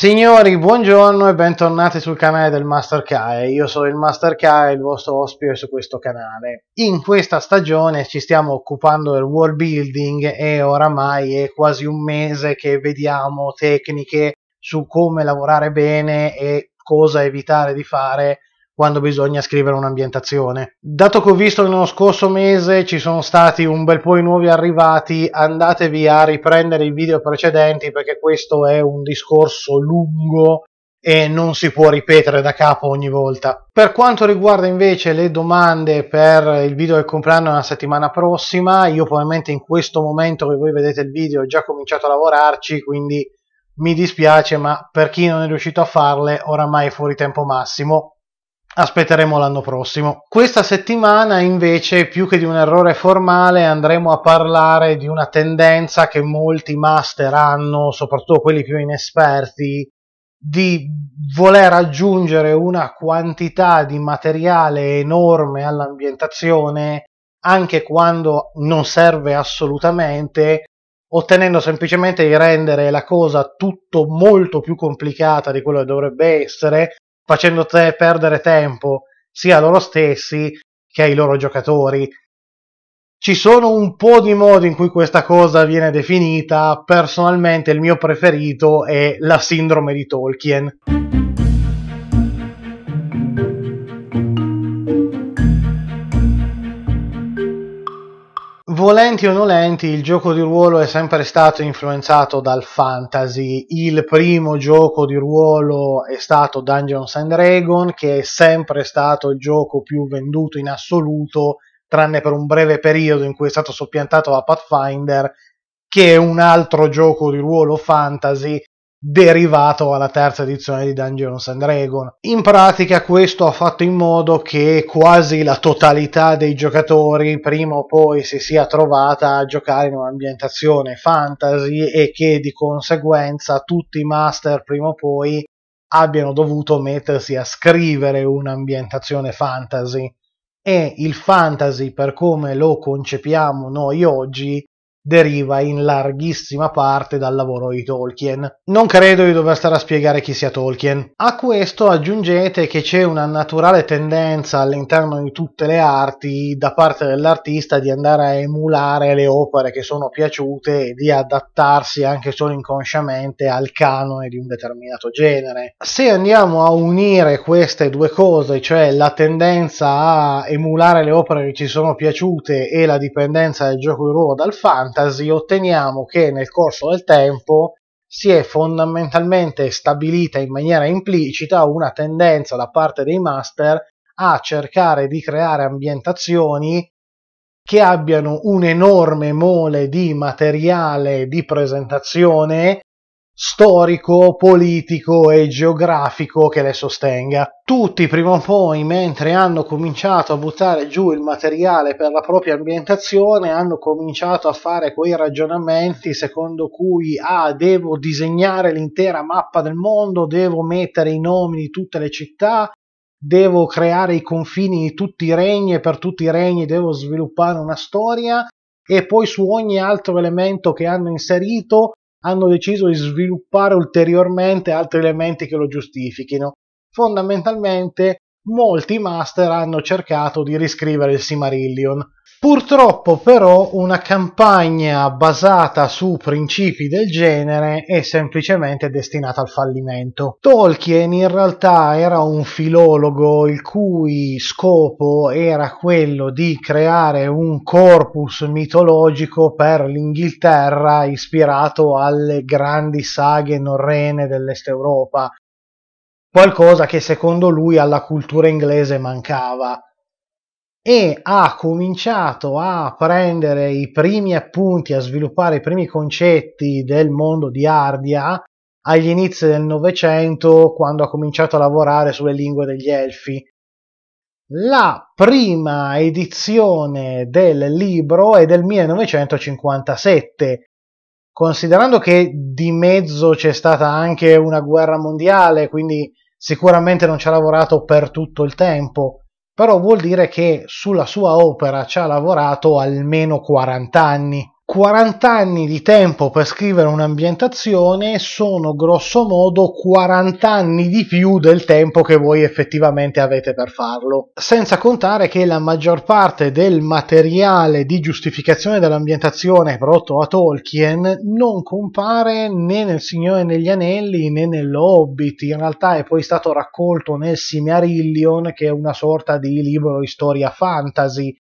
Signori, buongiorno e bentornati sul canale del Master Care. Io sono il Master Care, il vostro ospite su questo canale. In questa stagione ci stiamo occupando del world building e oramai è quasi un mese che vediamo tecniche su come lavorare bene e cosa evitare di fare quando bisogna scrivere un'ambientazione. Dato che ho visto che nello scorso mese ci sono stati un bel po' i nuovi arrivati, andatevi a riprendere i video precedenti perché questo è un discorso lungo e non si può ripetere da capo ogni volta. Per quanto riguarda invece le domande per il video del compleanno la settimana prossima, io probabilmente in questo momento che voi vedete il video ho già cominciato a lavorarci, quindi mi dispiace, ma per chi non è riuscito a farle, oramai è fuori tempo massimo aspetteremo l'anno prossimo. Questa settimana invece più che di un errore formale andremo a parlare di una tendenza che molti master hanno, soprattutto quelli più inesperti, di voler aggiungere una quantità di materiale enorme all'ambientazione anche quando non serve assolutamente, ottenendo semplicemente di rendere la cosa tutto molto più complicata di quello che dovrebbe essere, facendo te perdere tempo sia a loro stessi che ai loro giocatori. Ci sono un po' di modi in cui questa cosa viene definita, personalmente il mio preferito è la sindrome di Tolkien. volenti o nolenti, il gioco di ruolo è sempre stato influenzato dal fantasy. Il primo gioco di ruolo è stato Dungeons and Dragons, che è sempre stato il gioco più venduto in assoluto, tranne per un breve periodo in cui è stato soppiantato da Pathfinder, che è un altro gioco di ruolo fantasy derivato alla terza edizione di Dungeons and Dragons. In pratica questo ha fatto in modo che quasi la totalità dei giocatori prima o poi si sia trovata a giocare in un'ambientazione fantasy e che di conseguenza tutti i master prima o poi abbiano dovuto mettersi a scrivere un'ambientazione fantasy e il fantasy per come lo concepiamo noi oggi deriva in larghissima parte dal lavoro di Tolkien. Non credo di dover stare a spiegare chi sia Tolkien. A questo aggiungete che c'è una naturale tendenza all'interno di tutte le arti da parte dell'artista di andare a emulare le opere che sono piaciute e di adattarsi anche solo inconsciamente al canone di un determinato genere. Se andiamo a unire queste due cose, cioè la tendenza a emulare le opere che ci sono piaciute e la dipendenza del gioco di ruolo dal fan, fantasy otteniamo che nel corso del tempo si è fondamentalmente stabilita in maniera implicita una tendenza da parte dei master a cercare di creare ambientazioni che abbiano un enorme mole di materiale di presentazione storico, politico e geografico che le sostenga. Tutti prima o poi, mentre hanno cominciato a buttare giù il materiale per la propria ambientazione, hanno cominciato a fare quei ragionamenti secondo cui ah, devo disegnare l'intera mappa del mondo, devo mettere i nomi di tutte le città, devo creare i confini di tutti i regni e per tutti i regni devo sviluppare una storia e poi su ogni altro elemento che hanno inserito hanno deciso di sviluppare ulteriormente altri elementi che lo giustifichino. Fondamentalmente molti master hanno cercato di riscrivere il Simarillion, Purtroppo però una campagna basata su principi del genere è semplicemente destinata al fallimento. Tolkien in realtà era un filologo il cui scopo era quello di creare un corpus mitologico per l'Inghilterra ispirato alle grandi saghe norrene dell'Est Europa, qualcosa che secondo lui alla cultura inglese mancava e ha cominciato a prendere i primi appunti, a sviluppare i primi concetti del mondo di Ardia agli inizi del Novecento, quando ha cominciato a lavorare sulle lingue degli elfi. La prima edizione del libro è del 1957. Considerando che di mezzo c'è stata anche una guerra mondiale, quindi sicuramente non ci ha lavorato per tutto il tempo, però vuol dire che sulla sua opera ci ha lavorato almeno 40 anni 40 anni di tempo per scrivere un'ambientazione sono grosso modo 40 anni di più del tempo che voi effettivamente avete per farlo. Senza contare che la maggior parte del materiale di giustificazione dell'ambientazione prodotto a Tolkien non compare né nel Signore negli Anelli né nell'Hobbit, in realtà è poi stato raccolto nel Simarillion che è una sorta di libro di storia fantasy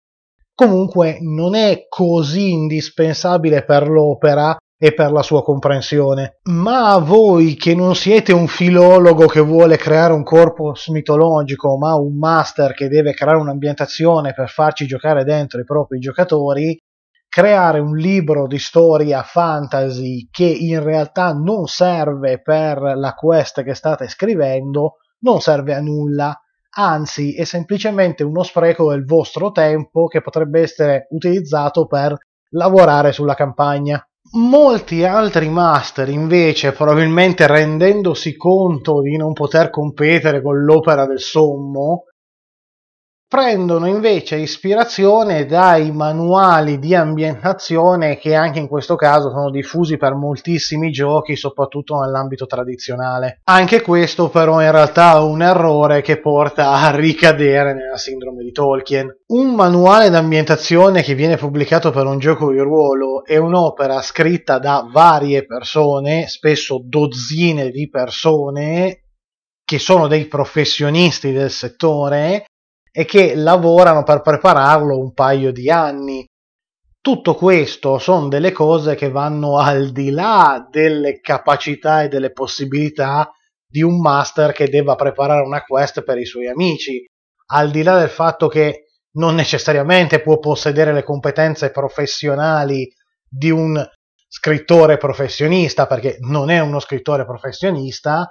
comunque non è così indispensabile per l'opera e per la sua comprensione. Ma a voi che non siete un filologo che vuole creare un corpus mitologico, ma un master che deve creare un'ambientazione per farci giocare dentro i propri giocatori, creare un libro di storia fantasy che in realtà non serve per la quest che state scrivendo non serve a nulla anzi è semplicemente uno spreco del vostro tempo che potrebbe essere utilizzato per lavorare sulla campagna. Molti altri master invece, probabilmente rendendosi conto di non poter competere con l'opera del sommo, prendono invece ispirazione dai manuali di ambientazione che anche in questo caso sono diffusi per moltissimi giochi, soprattutto nell'ambito tradizionale. Anche questo però in realtà è un errore che porta a ricadere nella sindrome di Tolkien. Un manuale d'ambientazione che viene pubblicato per un gioco di ruolo è un'opera scritta da varie persone, spesso dozzine di persone, che sono dei professionisti del settore e che lavorano per prepararlo un paio di anni. Tutto questo sono delle cose che vanno al di là delle capacità e delle possibilità di un master che debba preparare una quest per i suoi amici, al di là del fatto che non necessariamente può possedere le competenze professionali di un scrittore professionista, perché non è uno scrittore professionista,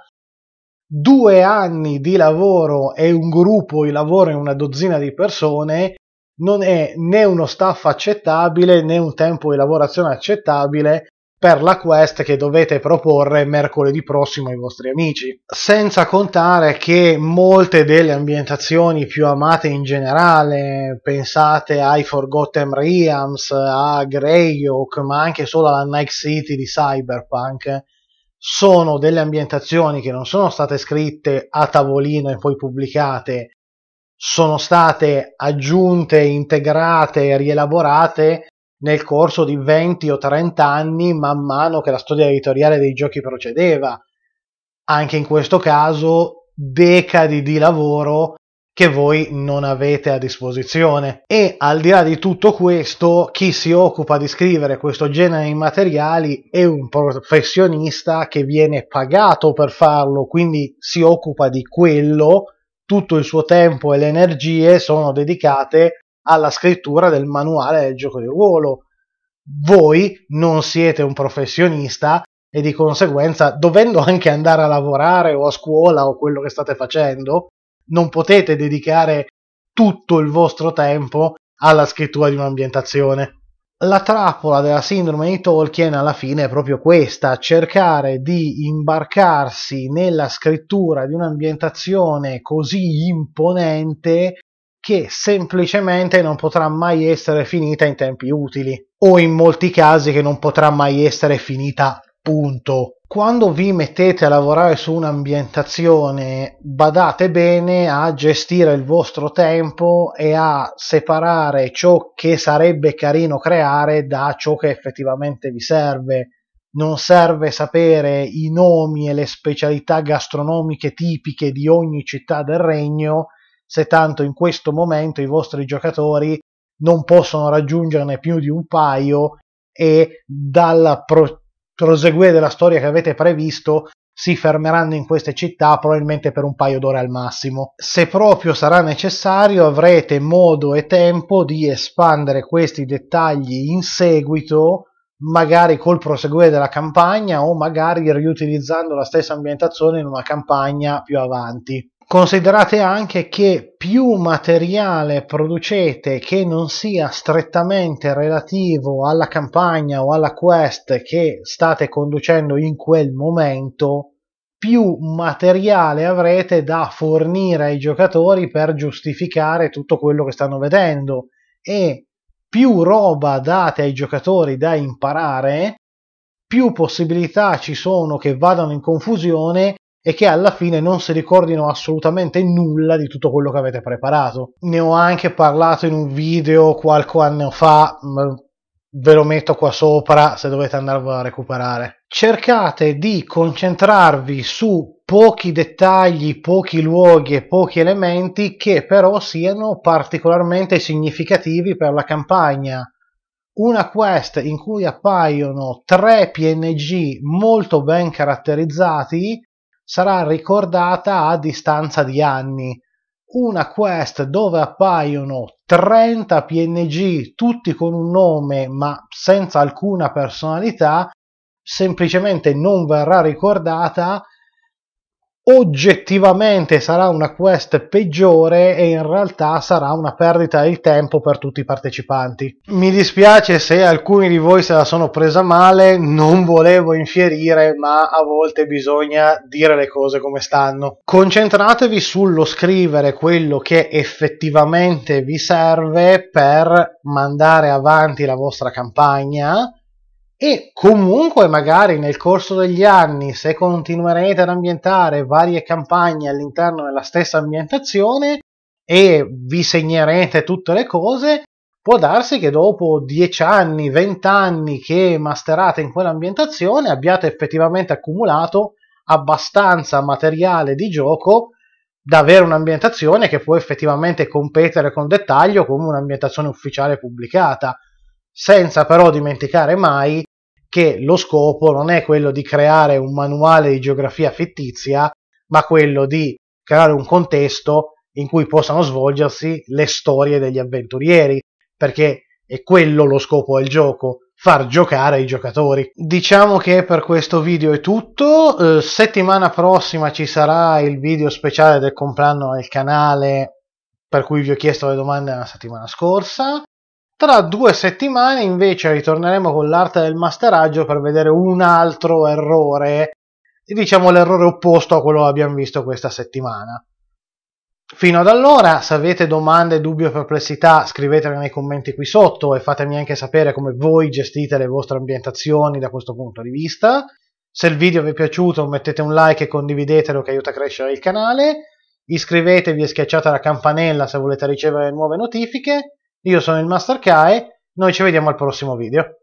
due anni di lavoro e un gruppo di lavoro e una dozzina di persone non è né uno staff accettabile né un tempo di lavorazione accettabile per la quest che dovete proporre mercoledì prossimo ai vostri amici. Senza contare che molte delle ambientazioni più amate in generale, pensate ai Forgotten Realms, a Greyhawk, ma anche solo alla Night City di Cyberpunk, sono delle ambientazioni che non sono state scritte a tavolino e poi pubblicate, sono state aggiunte, integrate, rielaborate nel corso di 20 o 30 anni man mano che la storia editoriale dei giochi procedeva. Anche in questo caso decadi di lavoro che voi non avete a disposizione. E al di là di tutto questo, chi si occupa di scrivere questo genere di materiali è un professionista che viene pagato per farlo, quindi si occupa di quello, tutto il suo tempo e le energie sono dedicate alla scrittura del manuale del gioco di ruolo. Voi non siete un professionista e di conseguenza, dovendo anche andare a lavorare o a scuola o quello che state facendo, non potete dedicare tutto il vostro tempo alla scrittura di un'ambientazione. La trappola della sindrome di Tolkien alla fine è proprio questa, cercare di imbarcarsi nella scrittura di un'ambientazione così imponente che semplicemente non potrà mai essere finita in tempi utili o in molti casi che non potrà mai essere finita punto quando vi mettete a lavorare su un'ambientazione, badate bene a gestire il vostro tempo e a separare ciò che sarebbe carino creare da ciò che effettivamente vi serve. Non serve sapere i nomi e le specialità gastronomiche tipiche di ogni città del regno, se tanto in questo momento i vostri giocatori non possono raggiungerne più di un paio e dalla pro- proseguire della storia che avete previsto si fermeranno in queste città probabilmente per un paio d'ore al massimo. Se proprio sarà necessario avrete modo e tempo di espandere questi dettagli in seguito, magari col proseguire della campagna o magari riutilizzando la stessa ambientazione in una campagna più avanti. Considerate anche che più materiale producete che non sia strettamente relativo alla campagna o alla quest che state conducendo in quel momento, più materiale avrete da fornire ai giocatori per giustificare tutto quello che stanno vedendo e più roba date ai giocatori da imparare, più possibilità ci sono che vadano in confusione e che alla fine non si ricordino assolutamente nulla di tutto quello che avete preparato. Ne ho anche parlato in un video qualche anno fa, ve lo metto qua sopra se dovete andarlo a recuperare. Cercate di concentrarvi su pochi dettagli, pochi luoghi e pochi elementi che però siano particolarmente significativi per la campagna una quest in cui appaiono tre PNG molto ben caratterizzati sarà ricordata a distanza di anni. Una quest dove appaiono 30 PNG, tutti con un nome ma senza alcuna personalità, semplicemente non verrà ricordata oggettivamente sarà una quest peggiore e in realtà sarà una perdita di tempo per tutti i partecipanti. Mi dispiace se alcuni di voi se la sono presa male, non volevo infierire, ma a volte bisogna dire le cose come stanno. Concentratevi sullo scrivere quello che effettivamente vi serve per mandare avanti la vostra campagna e comunque magari nel corso degli anni, se continuerete ad ambientare varie campagne all'interno della stessa ambientazione e vi segnerete tutte le cose, può darsi che dopo 10 anni, 20 anni che masterate in quell'ambientazione abbiate effettivamente accumulato abbastanza materiale di gioco da avere un'ambientazione che può effettivamente competere con dettaglio come un'ambientazione ufficiale pubblicata senza però dimenticare mai che lo scopo non è quello di creare un manuale di geografia fittizia, ma quello di creare un contesto in cui possano svolgersi le storie degli avventurieri, perché è quello lo scopo del gioco, far giocare i giocatori. Diciamo che per questo video è tutto, eh, settimana prossima ci sarà il video speciale del compleanno del canale per cui vi ho chiesto le domande la settimana scorsa, tra due settimane invece ritorneremo con l'arte del masteraggio per vedere un altro errore, diciamo l'errore opposto a quello che abbiamo visto questa settimana. Fino ad allora, se avete domande, dubbi o perplessità, scriveteli nei commenti qui sotto e fatemi anche sapere come voi gestite le vostre ambientazioni da questo punto di vista. Se il video vi è piaciuto mettete un like e condividetelo che aiuta a crescere il canale. Iscrivetevi e schiacciate la campanella se volete ricevere nuove notifiche io sono il Master Kai, noi ci vediamo al prossimo video.